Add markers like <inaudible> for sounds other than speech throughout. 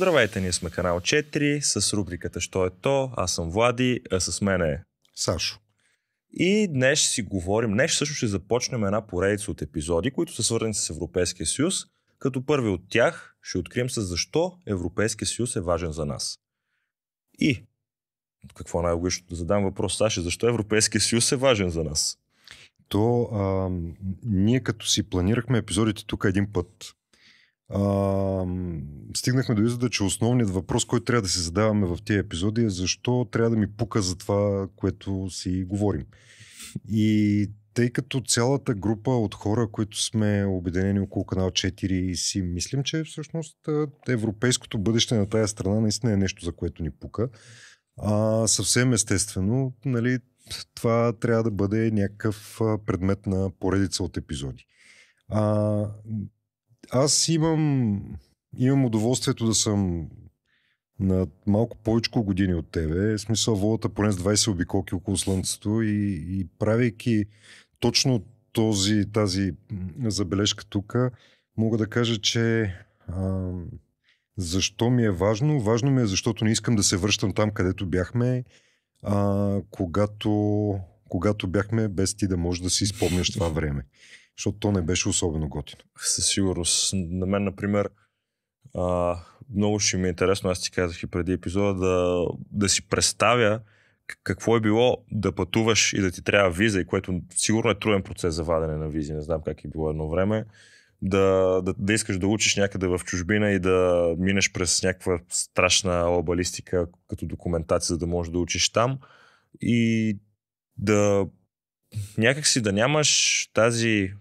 Здравейте, ние сме канал 4 с рубриката Що е то? Аз съм Влади, а с мен е Сашо. И днес ще си говорим, днес също ще започнем една поредица от епизоди, които са свързани с Европейския съюз, като първи от тях ще открием с защо Европейския съюз е важен за нас. И какво е най-логично да задам въпрос, Саше, защо Европейския съюз е важен за нас? То а, ние като си планирахме епизодите тук един път а, стигнахме до извода, че основният въпрос, който трябва да се задаваме в тези епизоди е защо трябва да ми пука за това, което си говорим. И тъй като цялата група от хора, които сме обединени около канал 4 и си мислим, че всъщност европейското бъдеще на тая страна наистина е нещо, за което ни пука. А съвсем естествено, нали, това трябва да бъде някакъв предмет на поредица от епизоди. А, аз имам, имам удоволствието да съм на малко повече години от тебе. В смисъл, волата поне с 20 обиколки около Слънцето и, и правейки точно този, тази забележка тук, мога да кажа, че а, защо ми е важно? Важно ми е, защото не искам да се връщам там, където бяхме, а, когато, когато бяхме без ти да можеш да си спомняш това време. Защото то не беше особено готино. Със сигурност. На мен, например, а, много ще ми е интересно, аз ти казах и преди епизода, да, да си представя какво е било да пътуваш и да ти трябва виза, и което сигурно е труден процес за вадене на визи, не знам как е било едно време, да, да, да искаш да учиш някъде в чужбина и да минеш през някаква страшна обалистика като документация, за да можеш да учиш там и да някакси да нямаш тази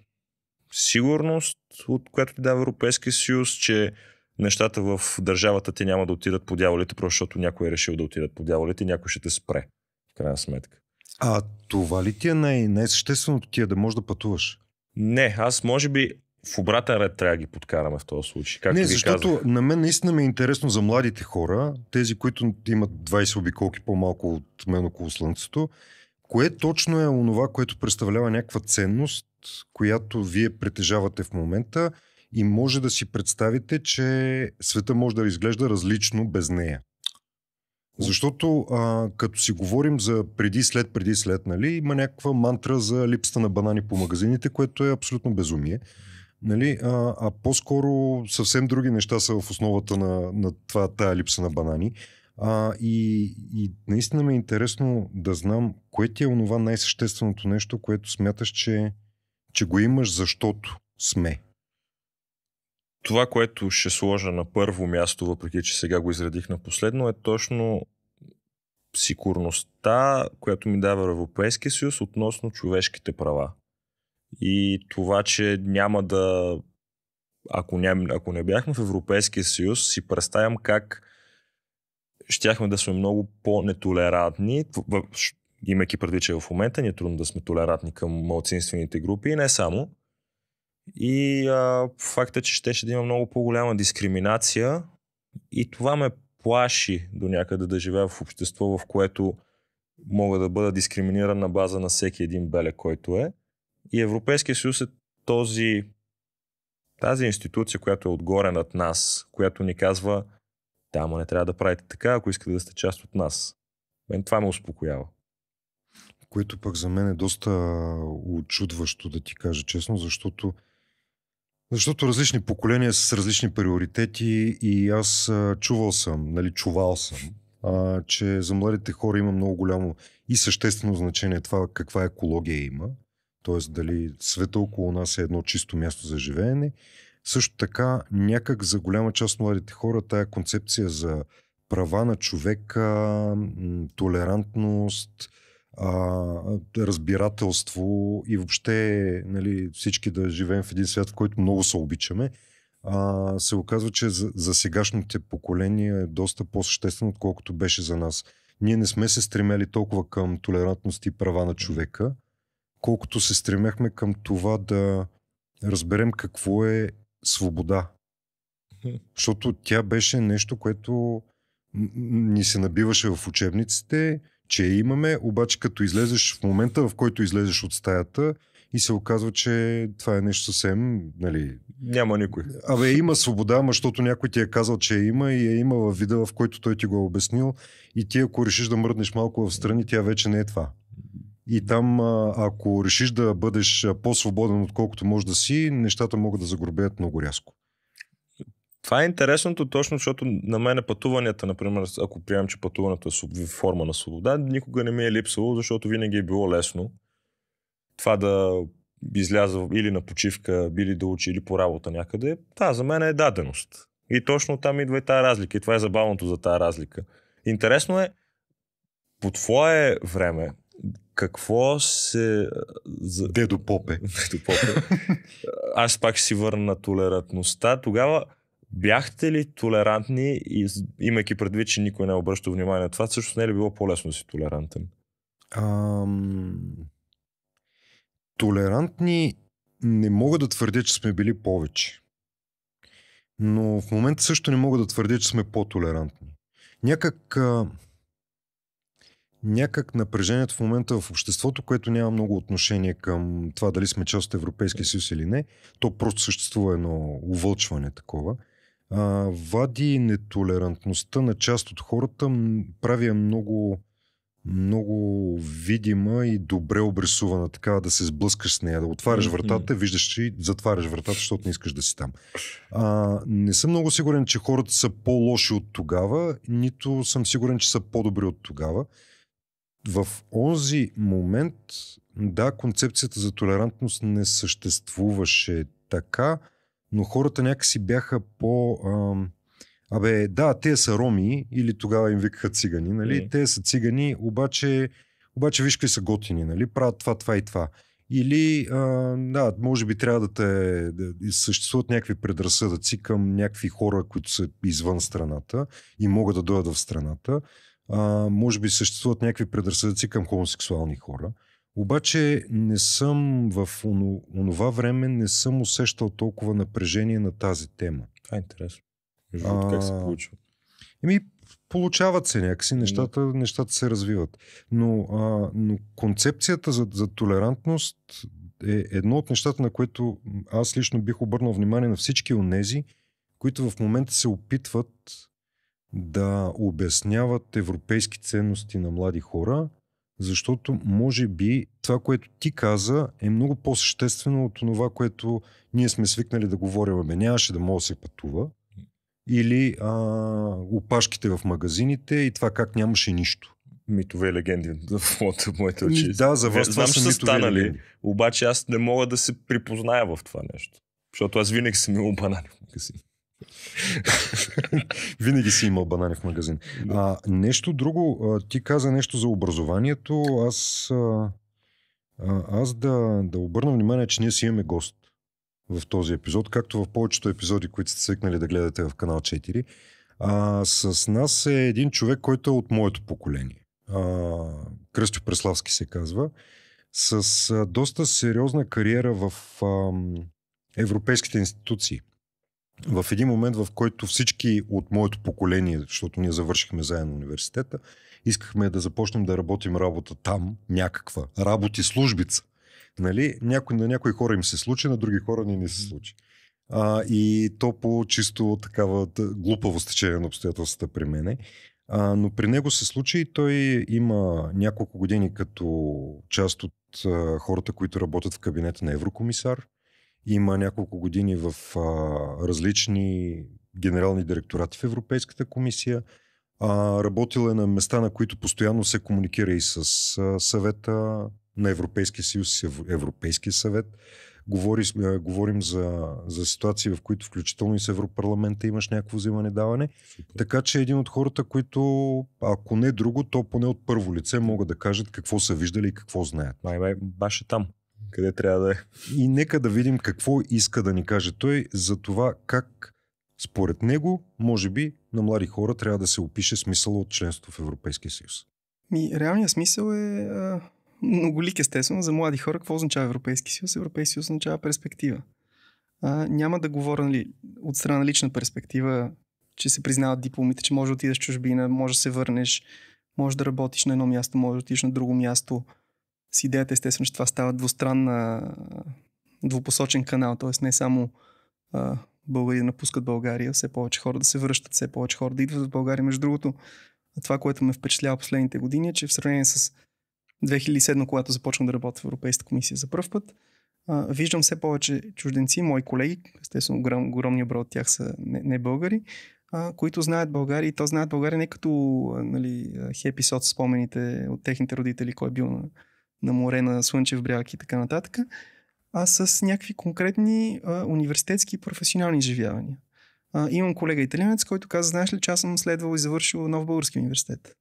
сигурност, от която ти дава Европейския съюз, че нещата в държавата ти няма да отидат по дяволите, просто защото някой е решил да отидат по дяволите и някой ще те спре, в крайна сметка. А това ли ти е най- най-същественото ти е да можеш да пътуваш? Не, аз може би в обратен ред трябва да ги подкараме в този случай. Как не, ви защото казах. на мен наистина ми е интересно за младите хора, тези, които имат 20 обиколки по-малко от мен около Слънцето Кое точно е онова, което представлява някаква ценност, която вие притежавате в момента и може да си представите, че света може да изглежда различно без нея? Защото а, като си говорим за преди, след, преди, след, нали, има някаква мантра за липсата на банани по магазините, което е абсолютно безумие. Нали, а, а по-скоро съвсем други неща са в основата на, на това, тая липса на банани. А, и, и наистина ми е интересно да знам кое ти е онова най-същественото нещо, което смяташ, че, че го имаш, защото сме. Това, което ще сложа на първо място, въпреки че сега го изредих на последно, е точно сигурността, която ми дава Европейския съюз относно човешките права. И това, че няма да. Ако не, ако не бяхме в Европейския съюз, си представям как щяхме да сме много по-нетолерантни, имайки предвид, че в момента ни е трудно да сме толерантни към малцинствените групи и не само. И а, факта, че щеше да има много по-голяма дискриминация и това ме плаши до някъде да живея в общество, в което мога да бъда дискриминиран на база на всеки един белек, който е. И Европейския съюз е този, тази институция, която е отгоре над нас, която ни казва – да, ама не трябва да правите така, ако искате да сте част от нас. Мен това ме успокоява. Което пък за мен е доста очудващо, да ти кажа честно, защото защото различни поколения с различни приоритети и аз чувал съм, нали, чувал съм, а, че за младите хора има много голямо и съществено значение това каква екология има, т.е. дали света около нас е едно чисто място за живеене също така, някак за голяма част от младите хора тая концепция за права на човека, толерантност, а, разбирателство и въобще нали, всички да живеем в един свят, в който много се обичаме, а, се оказва, че за, за сегашните поколения е доста по-съществено, отколкото беше за нас. Ние не сме се стремели толкова към толерантност и права на човека, колкото се стремяхме към това да разберем какво е свобода. <laughs> Защото тя беше нещо, което ни се набиваше в учебниците, че имаме, обаче като излезеш в момента, в който излезеш от стаята и се оказва, че това е нещо съвсем, нали... Няма никой. Абе, има свобода, ама защото някой ти е казал, че я има и я има във вида, в който той ти го е обяснил и ти ако решиш да мръднеш малко в страни, тя вече не е това. И там, ако решиш да бъдеш по-свободен, отколкото може да си, нещата могат да загробеят много рязко. Това е интересното точно, защото на мен пътуванията, например, ако приемем, че пътуването е форма на свобода, никога не ми е липсвало, защото винаги е било лесно това да изляза или на почивка, или да учи, или по работа някъде. Да, за мен е даденост. И точно там идва и тази разлика. И това е забавното за тази разлика. Интересно е, по твое време, какво се... Дедо Попе. <laughs> Дедо Попе. Аз пак ще си върна на толерантността. Тогава бяхте ли толерантни, имайки предвид, че никой не е обръща внимание на това, също не е ли било по-лесно да си толерантен? Ам... Толерантни не мога да твърдя, че сме били повече. Но в момента също не мога да твърдя, че сме по-толерантни. Някак... А някак напрежението в момента в обществото, което няма много отношение към това дали сме част от Европейския съюз или не, то просто съществува едно увълчване такова, а, вади нетолерантността на част от хората, прави я много, много видима и добре обрисувана, така да се сблъскаш с нея, да отваряш вратата, виждаш, че затваряш вратата, защото не искаш да си там. А, не съм много сигурен, че хората са по-лоши от тогава, нито съм сигурен, че са по-добри от тогава в онзи момент, да, концепцията за толерантност не съществуваше така, но хората някакси бяха по... Ам, Абе, да, те са роми, или тогава им викаха цигани, нали? Не. Те са цигани, обаче, обаче виж какви са готини, нали? Правят това, това и това. Или, а, да, може би трябва да те да, съществуват някакви предразсъдъци към някакви хора, които са извън страната и могат да дойдат в страната а, може би съществуват някакви предразсъдъци към хомосексуални хора. Обаче не съм в онова време не съм усещал толкова напрежение на тази тема. Това е интересно. А, как се получва? Еми, получават се някакси, ами. нещата, нещата се развиват. Но, а, но концепцията за, за толерантност е едно от нещата, на което аз лично бих обърнал внимание на всички онези, които в момента се опитват да обясняват европейски ценности на млади хора, защото може би това, което ти каза, е много по-съществено от това, което ние сме свикнали да говорим. Бе, нямаше да мога да се пътува. Или а, опашките в магазините и това как нямаше нищо митове легенди <laughs> в моите, очи. Да, за вас Знам, че са станали, легенди. обаче аз не мога да се припозная в това нещо. Защото аз винаги съм имал банани в магазините. <laughs> Винаги си имал банани в магазин. А, нещо друго, а, ти каза нещо за образованието. Аз, а, аз да, да обърна внимание, че ние си имаме гост в този епизод, както в повечето епизоди, които сте свикнали да гледате в канал 4. А, с нас е един човек, който е от моето поколение. А, Кръстю Преславски се казва. С а, доста сериозна кариера в а, европейските институции в един момент, в който всички от моето поколение, защото ние завършихме заедно университета, искахме да започнем да работим работа там, някаква, работи службица. Нали? Някой, на някои хора им се случи, на други хора не ни се случи. А, и то по чисто такава глупаво стечение на обстоятелствата при мене. А, но при него се случи и той има няколко години като част от а, хората, които работят в кабинета на еврокомисар има няколко години в а, различни генерални директорати в Европейската комисия. А, работил е на места, на които постоянно се комуникира и с а, съвета на Европейския съюз, с Европейския съвет. Говори, а, говорим за, за ситуации, в които включително и с Европарламента имаш някакво взимане-даване. Така че един от хората, които, ако не друго, то поне от първо лице могат да кажат какво са виждали и какво знаят. Май, май баше там къде трябва да е. И нека да видим какво иска да ни каже той за това как според него, може би, на млади хора трябва да се опише смисъл от членството в Европейския съюз. Ми, реалният смисъл е а, многолик, естествено. За млади хора какво означава Европейски съюз? Европейски съюз означава перспектива. А, няма да говоря нали, от страна лична перспектива, че се признават дипломите, че може да отидеш в чужбина, може да се върнеш, може да работиш на едно място, може да отидеш на друго място с идеята естествено, че това става двустранна, двупосочен канал, т.е. не само а, българи напускат България, все повече хора да се връщат, все повече хора да идват в България. Между другото, това, което ме впечатлява последните години е, че в сравнение с 2007, когато започвам да работя в Европейската комисия за първ път, а, виждам все повече чужденци, мои колеги, естествено огром, огромния брой от тях са не, не българи, а, които знаят България и то знаят България не като нали, хепи сот спомените от техните родители, кой е бил на на море, на слънчев бряг и така нататък, а с някакви конкретни а, университетски и професионални изживявания. А, имам колега италянец, който каза, знаеш ли, че аз съм следвал и завършил нов български университет,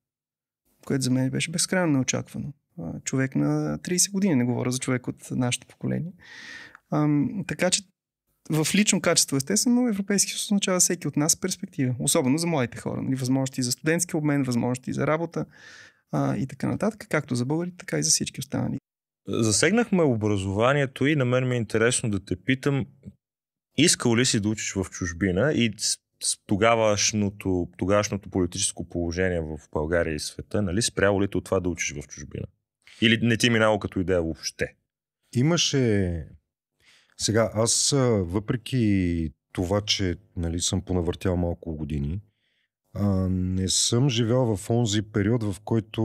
което за мен беше безкрайно неочаквано. А, човек на 30 години, не говоря за човек от нашето поколение. А, така че в лично качество, естествено, Европейски съюз означава всеки от нас перспектива, особено за младите хора. Нали? възможности за студентски обмен, възможности за работа, а, и така нататък, както за българите, така и за всички останали. Засегнахме образованието и на мен ми е интересно да те питам, искал ли си да учиш в чужбина и с тогавашното, тогавашното политическо положение в България и света, нали, спряло ли те от това да учиш в чужбина? Или не ти е минало като идея въобще? Имаше... Сега, аз въпреки това, че нали, съм понавъртял малко години, а, не съм живял в онзи период, в който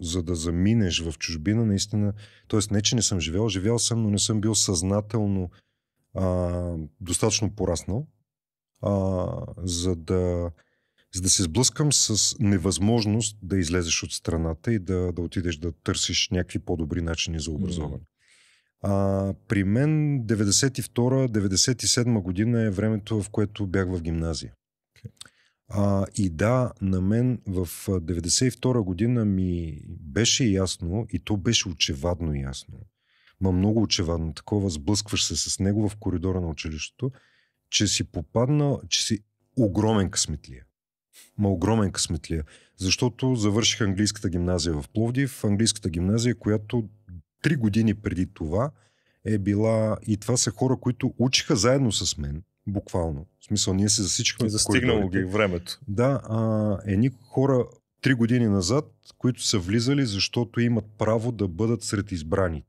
за да заминеш в чужбина, наистина, т.е. не, че не съм живял, живял съм, но не съм бил съзнателно а, достатъчно пораснал, а, за, да, за да се сблъскам с невъзможност да излезеш от страната и да, да отидеш да търсиш някакви по-добри начини за образование. А, при мен 92-97 година е времето, в което бях в гимназия. Okay. А, и да, на мен в 92-а година ми беше ясно, и то беше очевадно ясно, ма много очевадно, такова сблъскваш се с него в коридора на училището, че си попадна, че си огромен късметлия. Ма огромен късметлия. Защото завърших английската гимназия в Пловдив, английската гимназия, която три години преди това е била, и това са хора, които учиха заедно с мен – Буквално. В смисъл, ние се засичахме. Застигнало ги времето. Да, а, едни хора три години назад, които са влизали, защото имат право да бъдат сред избраните.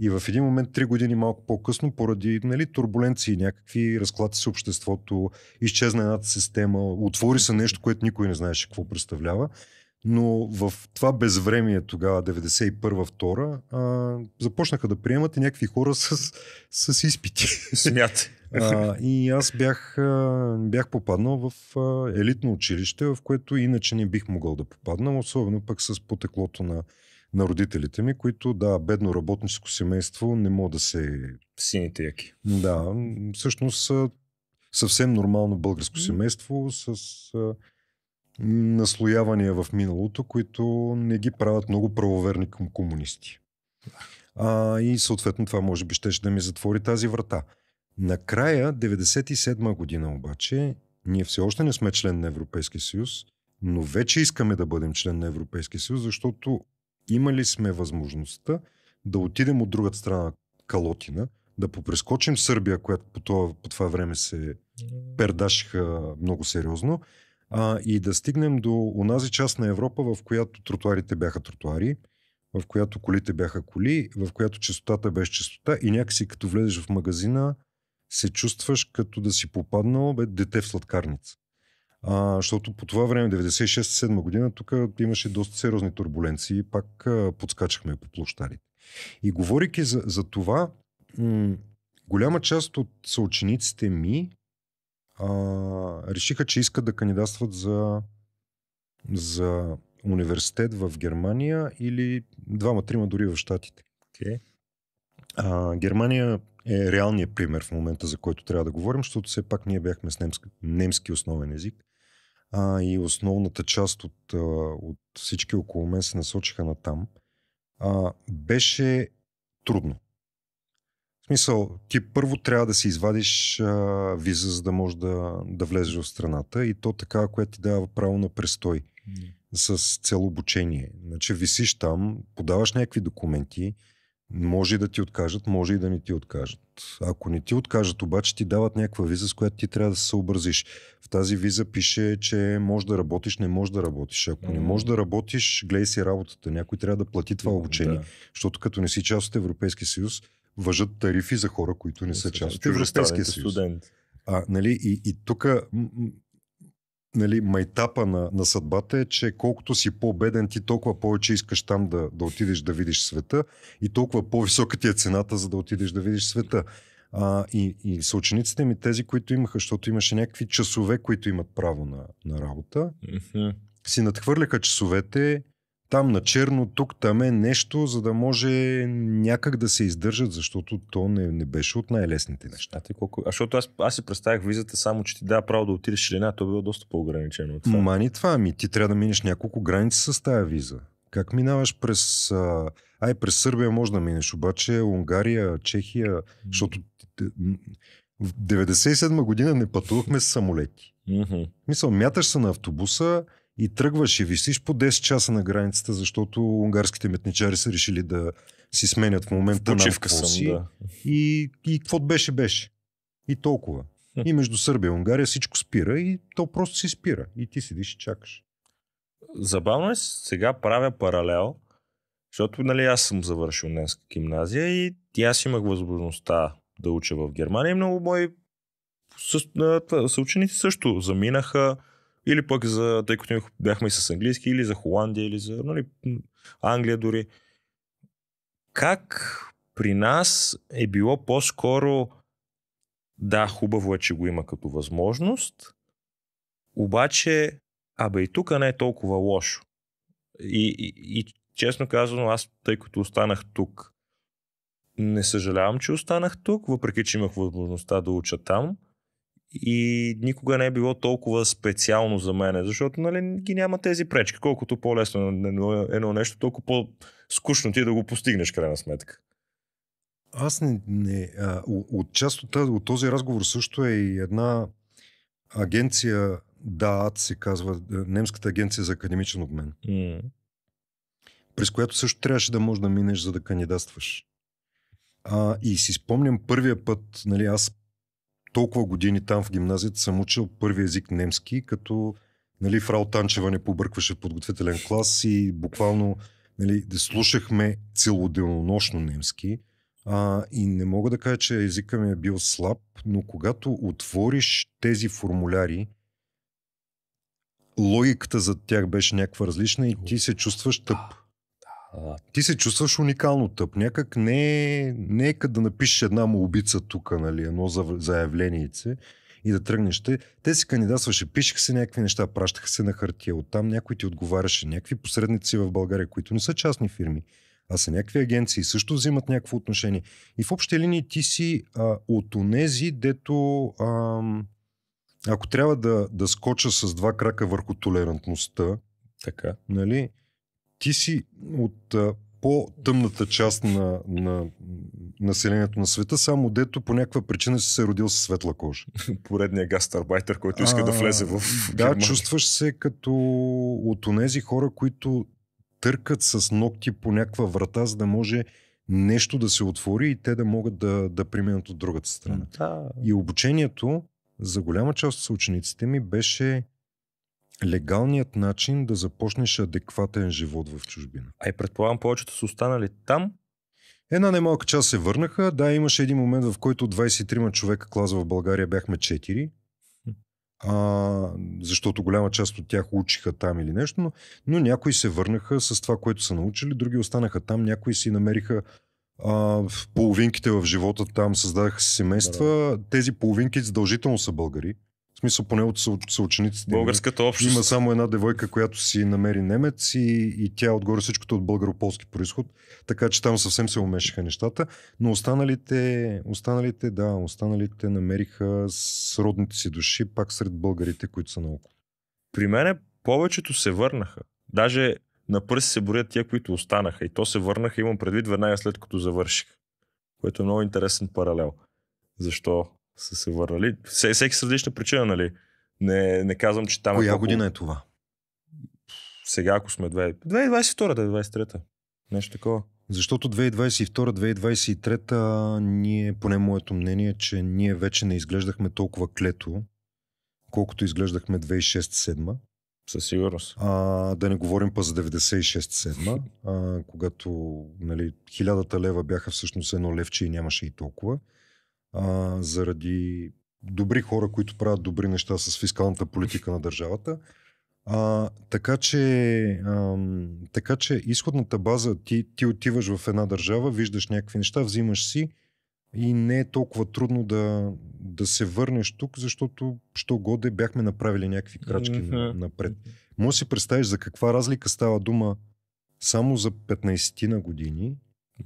И в един момент, три години малко по-късно, поради нали, турбуленции, някакви разклати с обществото, изчезна едната система, отвори се нещо, което никой не знаеше какво представлява, но в това безвремие тогава, 91-2, започнаха да приемат и някакви хора с, с изпити. Смят. А, и аз бях, бях попаднал в елитно училище, в което иначе не бих могъл да попадна, особено пък с потеклото на, на родителите ми, които, да, бедно работническо семейство, не мога да се... Сините яки. Да, всъщност съвсем нормално българско семейство с наслоявания в миналото, които не ги правят много правоверни към комунисти. А, и съответно това може би щеше да ми затвори тази врата. Накрая, 97 година обаче, ние все още не сме член на Европейския съюз, но вече искаме да бъдем член на Европейския съюз, защото имали сме възможността да отидем от другата страна Калотина, да попрескочим Сърбия, която по това, по това време се пердашиха много сериозно, а, и да стигнем до онази част на Европа, в която тротуарите бяха тротуари, в която колите бяха коли, в която частотата беше частота и някакси като влезеш в магазина се чувстваш като да си попаднал бе, дете в сладкарница. А, защото по това време, 96-7 година, тук имаше доста сериозни турбуленции и пак а, подскачахме по площадите. И говорики за, за това, м- голяма част от съучениците ми а, решиха, че искат да кандидатстват за, за университет в Германия или двама-трима дори в Штатите. Okay. А, Германия е реалният пример в момента, за който трябва да говорим, защото все пак ние бяхме с немски, немски основен език. А, и основната част от, от всички около мен се насочиха на там. А, беше трудно смисъл, ти първо трябва да си извадиш а, виза, за да можеш да, да влезеш в страната и то така, което ти дава право на престой mm. с цел обучение. Значи висиш там, подаваш някакви документи, може и да ти откажат, може и да не ти откажат. Ако не ти откажат, обаче ти дават някаква виза, с която ти трябва да се съобразиш. В тази виза пише, че може да работиш, не може да работиш. Ако mm не можеш да работиш, гледай си работата. Някой трябва да плати това обучение. Да. Защото като не си част от Европейския съюз, въжат тарифи за хора, които не са част от Европейския съюз. А, нали, и, и тук нали, майтапа на, на съдбата е, че колкото си по-беден, ти толкова повече искаш там да, да отидеш да видиш света и толкова по-висока ти е цената, за да отидеш да видиш света. А, и, и съучениците ми, тези, които имаха, защото имаше някакви часове, които имат право на, на работа, mm-hmm. си надхвърляха часовете там на черно, тук, там е нещо, за да може някак да се издържат, защото то не, не беше от най-лесните неща. А, колко... а защото аз, аз си представях визата само, че ти дава право да отидеш ширина, то било доста по-ограничено. От това. Мани това, ами ти трябва да минеш няколко граници с тази виза. Как минаваш през... А... Ай, през Сърбия може да минеш, обаче Унгария, Чехия, mm-hmm. защото в 97 година не пътувахме с самолети. Mm-hmm. Мисъл, мяташ се на автобуса, и тръгваш и висиш по 10 часа на границата, защото унгарските метничари са решили да си сменят в момента на си. Да. И, и каквото беше, беше. И толкова. И между Сърбия и Унгария всичко спира и то просто си спира. И ти седиш и чакаш. Забавно е сега правя паралел, защото нали, аз съм завършил Ненска гимназия и, и аз имах възможността да уча в Германия. много мои съученици също заминаха или пък за, тъй като бяхме и с английски, или за Холандия, или за нали, Англия дори. Как при нас е било по-скоро да, хубаво е, че го има като възможност, обаче, абе и тук не е толкова лошо. И, и, и честно казано, аз тъй като останах тук, не съжалявам, че останах тук, въпреки че имах възможността да уча там – и никога не е било толкова специално за мене, защото нали, ги няма тези пречки. Колкото по-лесно е едно нещо, толкова по-скучно ти е да го постигнеш, крайна сметка. Аз не, не а, от част от, от този разговор също е и една агенция, да, ад се казва, немската агенция за академичен обмен, mm. през която също трябваше да можеш да минеш, за да кандидатстваш. А, и си спомням първия път, нали, аз толкова години там в гимназията съм учил първи език немски, като нали, фрау Танчева не побъркваше подготвителен клас и буквално нали, да слушахме целоденонощно немски. А, и не мога да кажа, че езика ми е бил слаб, но когато отвориш тези формуляри, логиката за тях беше някаква различна и ти се чувстваш тъп ти се чувстваш уникално тъп. Някак не е, не е като да напишеш една му убица тук, нали, едно заявление и да тръгнеш. Те, те си кандидатстваше, пишеха се някакви неща, пращаха се на хартия. Оттам някой ти отговаряше, някакви посредници в България, които не са частни фирми, а са някакви агенции, също взимат някакво отношение. И в общи линии ти си а, от онези, дето А ако трябва да, да скоча с два крака върху толерантността, така. Нали, ти си от а, по-тъмната част на, на населението на света, само дето по някаква причина си се е родил с светла кожа. <laughs> Поредния гастарбайтер, който иска а, да влезе в Германия. Да, чувстваш се като от онези хора, които търкат с ногти по някаква врата, за да може нещо да се отвори и те да могат да, да преминат от другата страна. Да. И обучението за голяма част от съучениците ми беше легалният начин да започнеш адекватен живот в чужбина. А и предполагам, повечето са останали там. Една немалка част се върнаха. Да, имаше един момент, в който 23 човека клас в България бяхме 4. А, защото голяма част от тях учиха там или нещо, но, но някои се върнаха с това, което са научили, други останаха там, някои си намериха а, в половинките в живота там, създадаха семейства. Да, да. Тези половинки задължително са българи. В смисъл, поне от съучениците. Българската общност. Има само една девойка, която си намери немец и, и тя е отгоре всичкото от българополски происход. Така че там съвсем се умешиха нещата. Но останалите, останалите, да, останалите намериха родните си души пак сред българите, които са наоколо. При мене повечето се върнаха. Даже на пръст се броят тия, които останаха. И то се върнаха, имам предвид, веднага след като завърших. Което е много интересен паралел. Защо са се върнали. Всеки с различна причина, нали? Не, не казвам, че там. Е Коя е година е това? Сега, ако сме 2022-2023. Нещо такова. Защото 2022-2023 ние, поне моето мнение, че ние вече не изглеждахме толкова клето, колкото изглеждахме 2006-2007. Със сигурност. А, да не говорим па за 96 2007 а, когато нали, хилядата лева бяха всъщност едно левче и нямаше и толкова а, заради добри хора, които правят добри неща с фискалната политика на държавата. А, така, че, а, така че изходната база, ти, ти отиваш в една държава, виждаш някакви неща, взимаш си и не е толкова трудно да, да се върнеш тук, защото що годе бяхме направили някакви крачки mm-hmm. напред. Може да си представиш за каква разлика става дума само за 15 ти на години,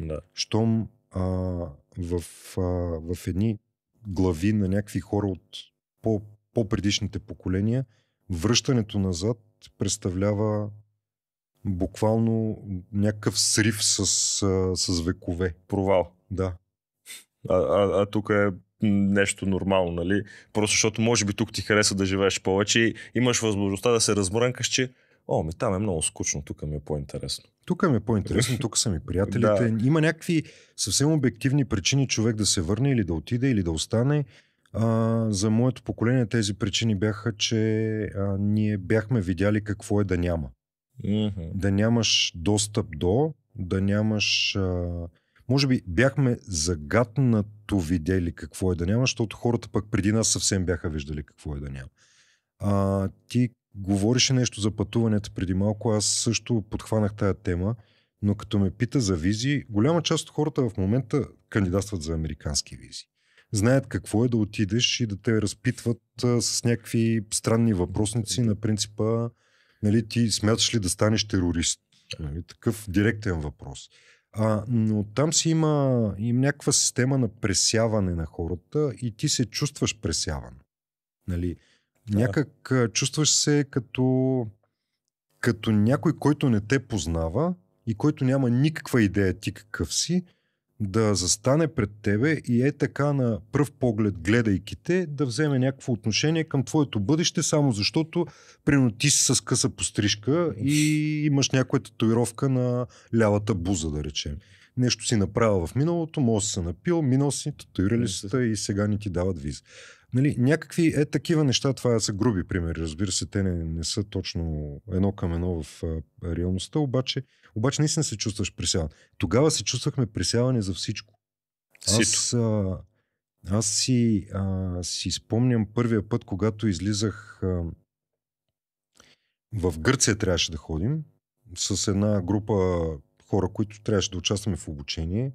да. щом а, в, а, в едни глави на някакви хора от по, по-предишните поколения, връщането назад представлява буквално някакъв срив с, а, с векове. Провал. Да. А, а, а тук е нещо нормално, нали? Просто защото може би тук ти хареса да живееш повече и имаш възможността да се размрънкаш, че О, ми там е много скучно, тук ми е по-интересно. Тук ми е по-интересно, тук са ми приятелите. <laughs> да. Има някакви съвсем обективни причини човек да се върне или да отиде или да остане. А, за моето поколение тези причини бяха, че а, ние бяхме видяли какво е да няма. Mm-hmm. Да нямаш достъп до, да нямаш. А, може би бяхме загаднато видели какво е да няма, защото хората пък преди нас съвсем бяха виждали какво е да няма. А, ти говореше нещо за пътуванията преди малко, аз също подхванах тая тема, но като ме пита за визи, голяма част от хората в момента кандидатстват за американски визи. Знаят какво е да отидеш и да те разпитват с някакви странни въпросници на принципа нали, ти смяташ ли да станеш терорист? Нали, такъв директен въпрос. А, но там си има, има някаква система на пресяване на хората и ти се чувстваш пресяван. Нали? Да. Някак чувстваш се като, като някой, който не те познава и който няма никаква идея ти какъв си, да застане пред тебе и е така на пръв поглед, гледайки те, да вземе някакво отношение към твоето бъдеще, само защото приноти си с къса пострижка и имаш някоя татуировка на лявата буза, да речем. Нещо си направил в миналото, може да се напил, минал си, татуирали е, си и сега не ти дават виза. Нали, някакви е такива неща, това са груби примери, разбира се, те не, не са точно едно към едно в а, реалността, обаче, обаче наистина се чувстваш присяван. Тогава се чувствахме присяване за всичко. Аз, а, аз си, а, си спомням първия път, когато излизах а, в Гърция трябваше да ходим с една група хора, които трябваше да участваме в обучение.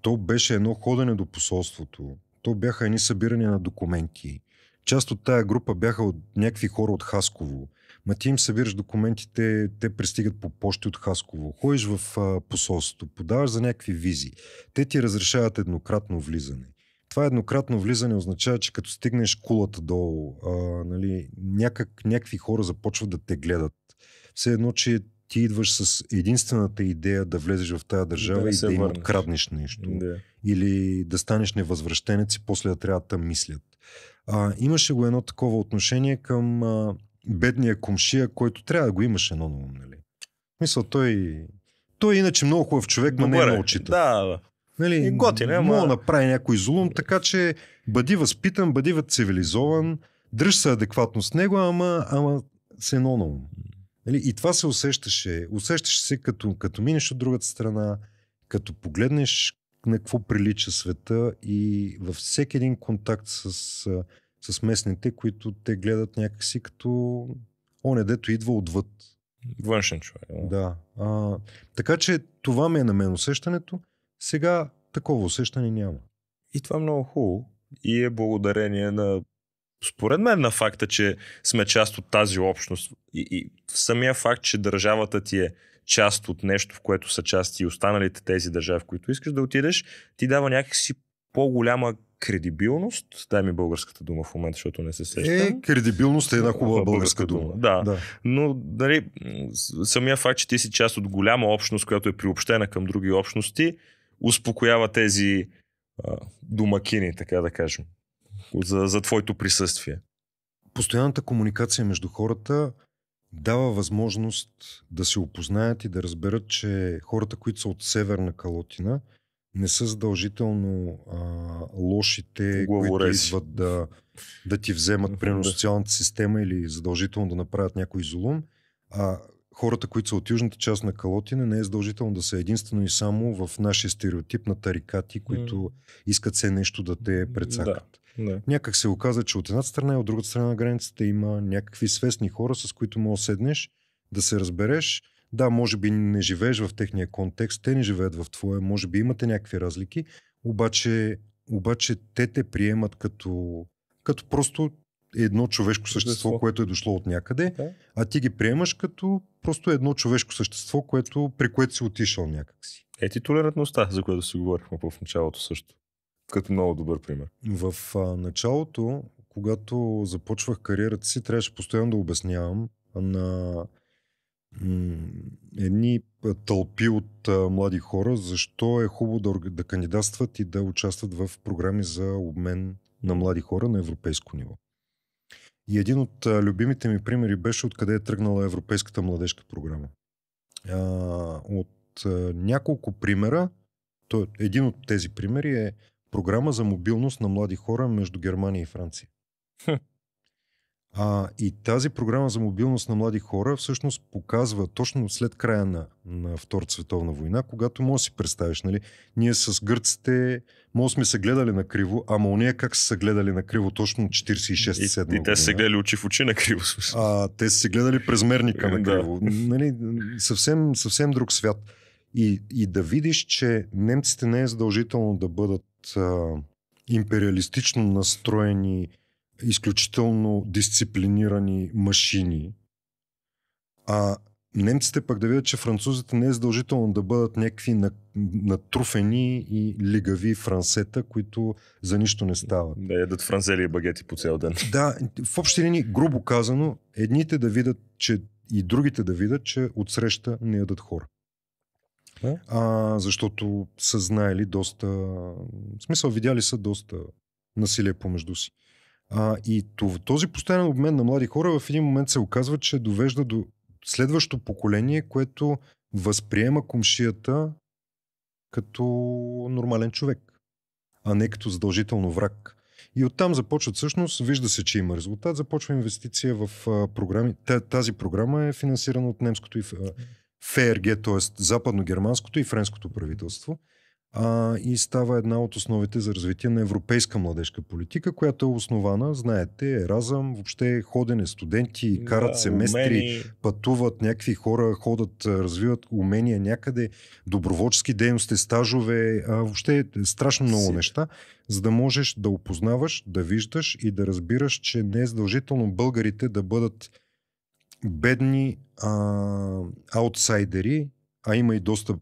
То беше едно ходене до посолството то бяха едни събиране на документи. Част от тая група бяха от някакви хора от Хасково. Ма ти им събираш документите, те пристигат по почти от Хасково. Ходиш в посолството, подаваш за някакви визи. Те ти разрешават еднократно влизане. Това еднократно влизане означава, че като стигнеш кулата долу, а, нали, някак, някакви хора започват да те гледат. Все едно, че ти идваш с единствената идея да влезеш в тази държава да и да им откраднеш нещо. Да. Или да станеш невъзвръщенец и после да трябва да мислят. А, имаше го едно такова отношение към а, бедния комшия, който трябва да го имаш едно на ум, нали? Мисъл, той, той е иначе много хубав човек, но не е на очите. Да, да. Нали, и готин, е, ама... Мога да направи някой злум, така че бъди възпитан, бъди цивилизован, дръж се адекватно с него, ама, ама с едно на ум. Нали? И това се усещаше. Усещаше се като, като минеш от другата страна, като погледнеш на какво прилича света и във всеки един контакт с, с местните, които те гледат някакси като он е дето идва отвъд. Външен човек. Да. А, така че това ми е на мен усещането. Сега такова усещане няма. И това е много хубаво. И е благодарение на според мен на факта, че сме част от тази общност и, и самия факт, че държавата ти е част от нещо, в което са части и останалите тези държави, в които искаш да отидеш, ти дава някакси по-голяма кредибилност. Дай ми българската дума в момента, защото не се е, сещам. Е, кредибилност е една е, хубава българска, българска дума. дума. Да. да. Но нали, самия факт, че ти си част от голяма общност, която е приобщена към други общности, успокоява тези а, домакини, така да кажем за, за твоето присъствие. Постоянната комуникация между хората дава възможност да се опознаят и да разберат, че хората, които са от Северна Калотина, не са задължително а, лошите, Главорези. които идват да, да ти вземат, примерно, социалната система или задължително да направят някой изолун. А хората, които са от южната част на Калотина, не е задължително да са единствено и само в нашия стереотип на тарикати, които mm. искат се нещо да те предсакат. Да. Да. Някак се оказа, че от едната страна и от другата страна на границата има някакви свестни хора, с които да седнеш, да се разбереш. Да, може би не живееш в техния контекст, те не живеят в твоя, може би имате някакви разлики, обаче, обаче те те приемат като, като просто едно човешко същество, което е дошло от някъде, okay. а ти ги приемаш като просто едно човешко същество, което, при което си отишъл някакси. Ети толерантността, за която си говорихме в началото също като много добър пример. В а, началото, когато започвах кариерата си, трябваше постоянно да обяснявам на м- едни тълпи от а, млади хора, защо е хубаво да, да кандидатстват и да участват в програми за обмен на млади хора на европейско ниво. И един от а, любимите ми примери беше откъде е тръгнала Европейската младежка програма. А, от а, няколко примера, то, един от тези примери е програма за мобилност на млади хора между Германия и Франция. А, и тази програма за мобилност на млади хора всъщност показва точно след края на, на Втората световна война, когато може да си представиш, нали, ние с гърците може сме се гледали на криво, ама уния как са се гледали на криво точно 46-7 И, и те са се гледали очи в очи на криво. А, те са се гледали през мерника на криво. да. нали, съвсем, съвсем друг свят. И, и да видиш, че немците не е задължително да бъдат а, империалистично настроени, изключително дисциплинирани машини, а немците пък да видят, че французите не е задължително да бъдат някакви натруфени и лигави франсета, които за нищо не стават. Да ядат франзели и багети по цял ден. Да, в общи линии, грубо казано, едните да видят, че и другите да видят, че отсреща не ядат хора. А, защото са знаели доста, в смисъл видяли са доста насилие помежду си. А, и този постоянен обмен на млади хора в един момент се оказва, че довежда до следващо поколение, което възприема комшията като нормален човек, а не като задължително враг. И оттам започват всъщност, вижда се, че има резултат, започва инвестиция в програми. Тази програма е финансирана от немското и ФРГ, т.е. западногерманското и френското правителство а, и става една от основите за развитие на европейска младежка политика, която е основана, знаете, еразъм, въобще ходене, студенти, карат да, семестри, умени... пътуват, някакви хора ходят, развиват умения някъде, доброволчески дейности, стажове, а, въобще страшно много Си. неща, за да можеш да опознаваш, да виждаш и да разбираш, че не е задължително българите да бъдат бедни а, аутсайдери, а има и доста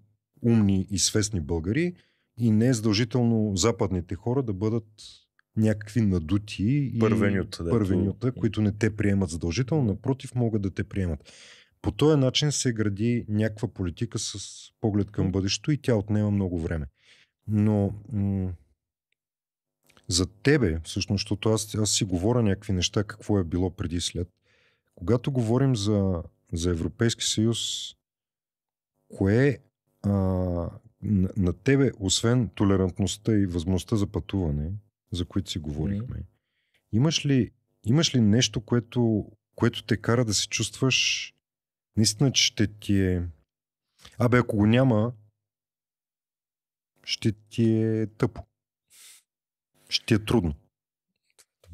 умни и свестни българи, и не е задължително западните хора да бъдат някакви надути и първенюта, да, които не те приемат задължително, напротив могат да те приемат. По този начин се гради някаква политика с поглед към бъдещето и тя отнема много време. Но м- за тебе, всъщност, защото аз, аз си говоря някакви неща, какво е било преди след, когато говорим за, за Европейски съюз, кое а, на, на тебе, освен толерантността и възможността за пътуване, за които си говорихме, mm. имаш ли, имаш ли нещо, което, което те кара да се чувстваш наистина, че ще ти е... Абе, ако го няма, ще ти е тъпо. Ще ти е трудно.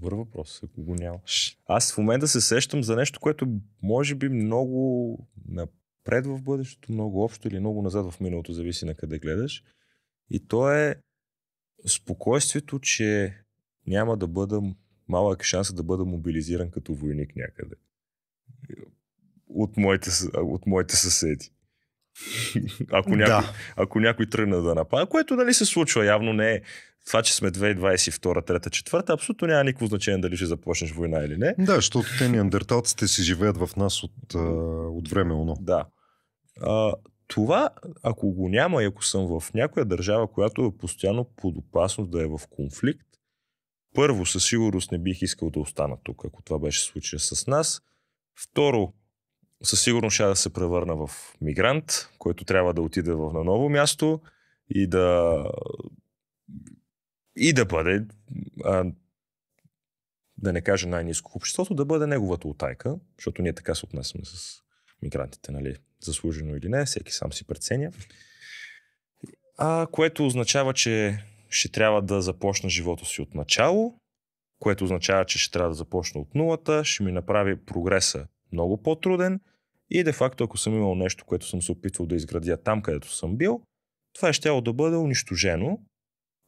Добър въпрос, ако го нямаш. Аз в момента се сещам за нещо, което може би много напред в бъдещето, много общо или много назад в миналото, зависи на къде гледаш. И то е спокойствието, че няма да бъда малък шанс да бъда мобилизиран като войник някъде. От моите, от моите съседи. <laughs> ако, някой, да. ако някой тръгна да напада, което нали се случва, явно не е това, че сме 2022, 3, 4, абсолютно няма никакво значение дали ще започнеш война или не. Да, защото те неандерталците си живеят в нас от, от време оно. Да. А, това, ако го няма и ако съм в някоя държава, която е постоянно под опасност да е в конфликт, първо, със сигурност не бих искал да остана тук, ако това беше случая с нас. Второ, със сигурност ще да се превърна в мигрант, който трябва да отиде в на ново място и да и да бъде, а, да не кажа най-низко обществото, да бъде неговата отайка, защото ние така се отнесеме с мигрантите, нали, заслужено или не, всеки сам си преценя. А, което означава, че ще трябва да започна живота си от начало, което означава, че ще трябва да започна от нулата, ще ми направи прогреса много по-труден и де-факто, ако съм имал нещо, което съм се опитвал да изградя там, където съм бил, това ще да бъде унищожено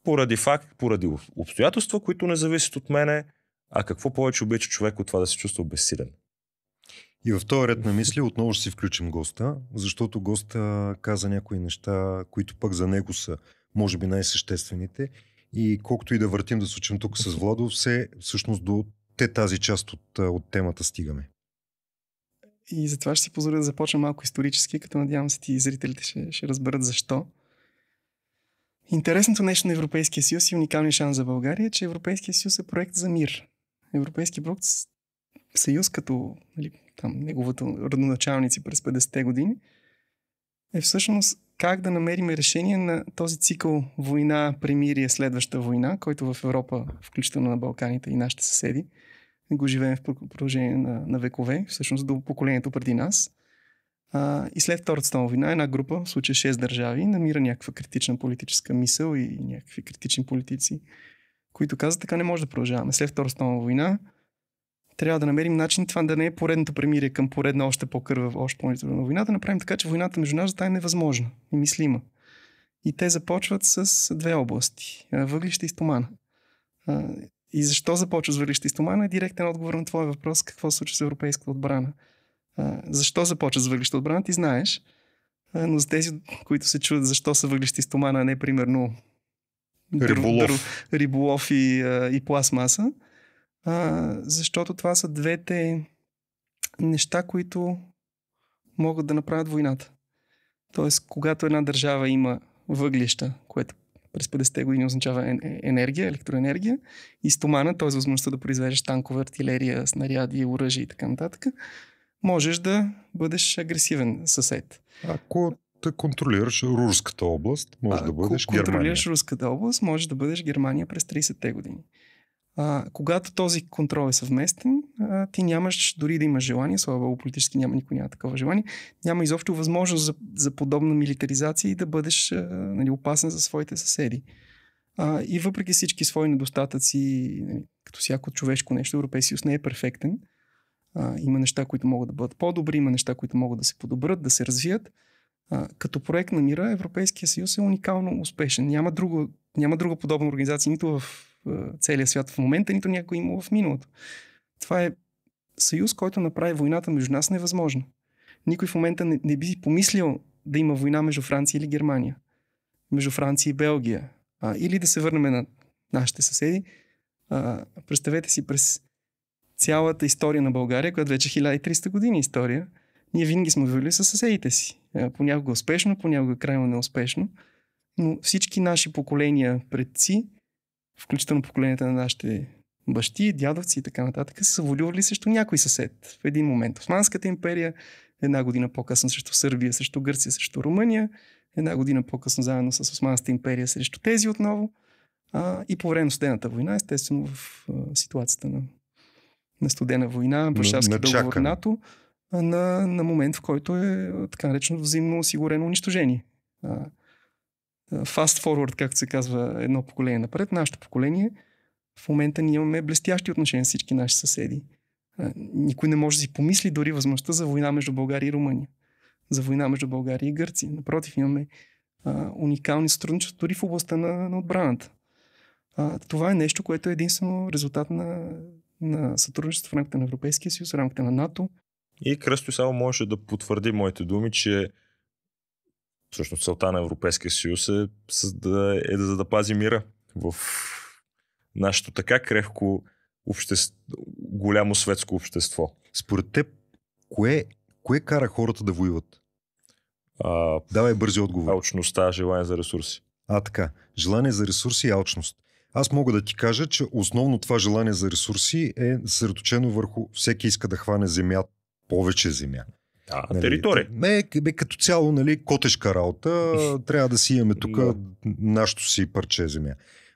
поради факт, поради обстоятелства, които не зависят от мене, а какво повече обича човек от това да се чувства безсилен. И в този ред на мисли отново ще си включим госта, защото госта каза някои неща, които пък за него са, може би, най-съществените. И колкото и да въртим да случим тук с Владо, все всъщност до те тази част от, от темата стигаме. И затова ще си позволя да започна малко исторически, като надявам се ти и зрителите ще, ще разберат защо. Интересното нещо на Европейския съюз и уникалния шанс за България е, че Европейския съюз е проект за мир. Европейския проект съюз като нали, там, неговата родоначалници през 50-те години е всъщност как да намерим решение на този цикъл война, премирие, следваща война, който в Европа, включително на Балканите и нашите съседи, го живеем в продължение на, на векове, всъщност до поколението преди нас – а, и след Втората световна война една група, в случая 6 държави, намира някаква критична политическа мисъл и някакви критични политици, които казват така не може да продължаваме. След Втората световна война трябва да намерим начин това да не е поредното премирие към поредна още по-кърва, още по-нитровна война, да направим така, че войната между нас да е невъзможна, немислима. И те започват с две области – въглища и стомана. И защо започва с въглища и стомана е директен отговор на твоя въпрос какво се случва с европейската отбрана – защо започва с въглища от брана, ти знаеш. Но за тези, които се чудят защо са въглищи стомана, а не примерно риболов, дър, дър, риболов и, и пластмаса, а, защото това са двете неща, които могат да направят войната. Тоест, когато една държава има въглища, което през 50-те години означава е, енергия, електроенергия и стомана, т.е. възможността да произвеждаш танкове, артилерия, снаряди, оръжие и така нататък, можеш да бъдеш агресивен съсед. Ако те контролираш руската област, може да бъдеш Германия. контролираш руската област, може да бъдеш Германия през 30-те години. А, когато този контрол е съвместен, а, ти нямаш, дори да имаш желание, слава политически няма, никой няма такова желание, няма изобщо възможност за, за подобна милитаризация и да бъдеш а, нали, опасен за своите съседи. А, и въпреки всички свои недостатъци, нали, като всяко човешко нещо, Европейския съюз не е перфектен – а, има неща, които могат да бъдат по-добри, има неща, които могат да се подобрят, да се развият. А, като проект на мира Европейския съюз е уникално успешен. Няма, друго, няма друга подобна организация нито в а, целия свят в момента, нито някой има в миналото. Това е съюз, който направи войната между нас невъзможна. Никой в момента не, не би помислил да има война между Франция или Германия, между Франция и Белгия, а, или да се върнем на нашите съседи. А, представете си през цялата история на България, която вече 1300 е години история, ние винаги сме воювали с съседите си. Е, понякога успешно, понякога крайно неуспешно. Но всички наши поколения предци, включително поколенията на нашите бащи, дядовци и така нататък, са воювали срещу някой съсед. В един момент Османската империя, една година по-късно срещу Сърбия, срещу Гърция, срещу Румъния, една година по-късно заедно с Османската империя срещу тези отново. А, и по време на Студената война, естествено, в а, ситуацията на на студена война, Варшавски договор НАТО, на, на момент, в който е така наречено взаимно осигурено унищожение. Fast forward, както се казва, едно поколение напред, нашето поколение, в момента ние имаме блестящи отношения с всички наши съседи. Никой не може да си помисли дори възможността за война между България и Румъния, за война между България и Гърция. Напротив, имаме а, уникални сътрудничества дори в областта на, на отбраната. А, това е нещо, което е единствено резултат на на сътрудничество в рамките на Европейския съюз, в рамките на НАТО. И Кръсто само може да потвърди моите думи, че всъщност целта на Европейския съюз е, да, е да запази да мира в нашето така крехко общество, голямо светско общество. Според теб, кое, кое кара хората да воюват? А, Давай бързи отговор. Алчността, желание за ресурси. А, така. Желание за ресурси и алчност. Аз мога да ти кажа, че основно това желание за ресурси е съсредоточено върху всеки иска да хване земя, повече земя. Да, нали, територия. Не, бе, като цяло, нали, котешка работа, <laughs> трябва да си имаме тук Но... си парче земя.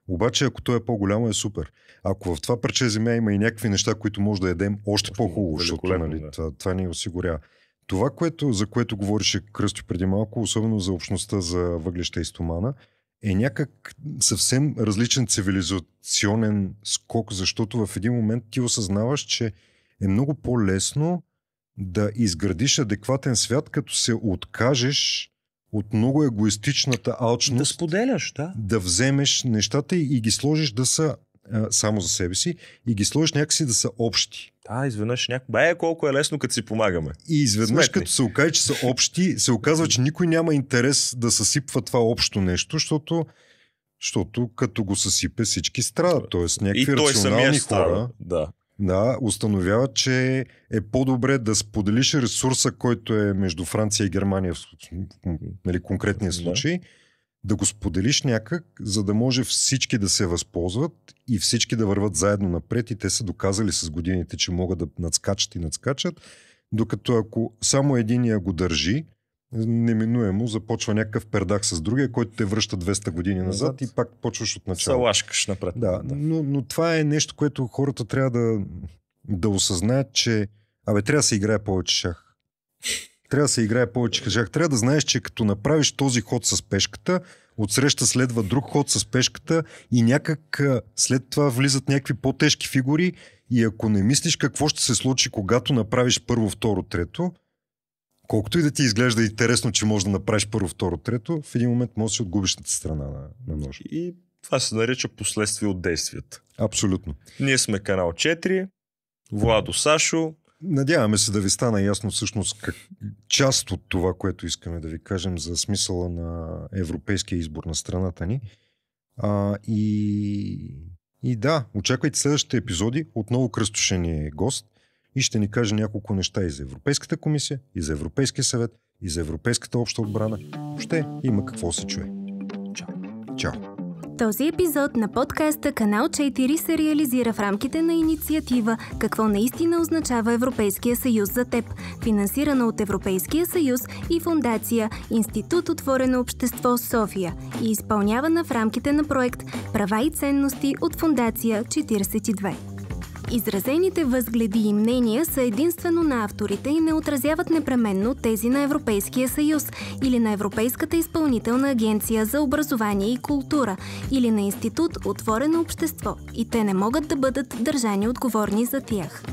Обаче, ако то е по-голямо, е супер. Ако в това парче земя има и някакви неща, които може да ядем, още по-хубаво, е защото нали, да. това, това ни осигурява. Това, което, за което говореше Кръстю преди малко, особено за общността за въглища и стомана, е някак съвсем различен цивилизационен скок, защото в един момент ти осъзнаваш, че е много по-лесно да изградиш адекватен свят, като се откажеш от много егоистичната алчност. Да споделяш, да. Да вземеш нещата и, и ги сложиш да са само за себе си и ги сложиш някакси да са общи. Да, изведнъж някой. Бе, колко е лесно, като си помагаме. И изведнъж, Сметни. като се окаже, че са общи, се оказва, че никой няма интерес да съсипва това общо нещо, защото защото като го съсипе всички страдат. Тоест някакви и той рационални хора да. Да, установяват, че е по-добре да споделиш ресурса, който е между Франция и Германия в нали, конкретния случай, да да го споделиш някак, за да може всички да се възползват и всички да върват заедно напред и те са доказали с годините, че могат да надскачат и надскачат, докато ако само единия го държи, неминуемо започва някакъв пердах с другия, който те връща 200 години назад и пак почваш от начало. Салашкаш напред. Да, да. Но, но това е нещо, което хората трябва да, да осъзнаят, че абе, трябва да се играе повече шах. Трябва да се играе повече шах. Трябва да знаеш, че като направиш този ход с пешката, отсреща следва друг ход с пешката и някак след това влизат някакви по-тежки фигури и ако не мислиш какво ще се случи, когато направиш първо, второ, трето, колкото и да ти изглежда интересно, че можеш да направиш първо, второ, трето, в един момент можеш да си отгубишната страна на, на нож. И това се нарича последствие от действията. Абсолютно. Ние сме канал 4, Владо Сашо, Надяваме се да ви стана ясно всъщност как част от това, което искаме да ви кажем за смисъла на европейския избор на страната ни. А, и, и да, очаквайте следващите епизоди. Отново кръстошен е гост и ще ни каже няколко неща и за Европейската комисия, и за Европейския съвет, и за Европейската обща отбрана. Въобще има какво се чуе. Чао. Чао. Този епизод на подкаста Канал 4 се реализира в рамките на инициатива Какво наистина означава Европейския съюз за теб, финансирана от Европейския съюз и фундация Институт Отворено общество София и изпълнявана в рамките на проект Права и ценности от фундация 42. Изразените възгледи и мнения са единствено на авторите и не отразяват непременно тези на Европейския съюз или на Европейската изпълнителна агенция за образование и култура или на Институт Отворено общество и те не могат да бъдат държани отговорни за тях.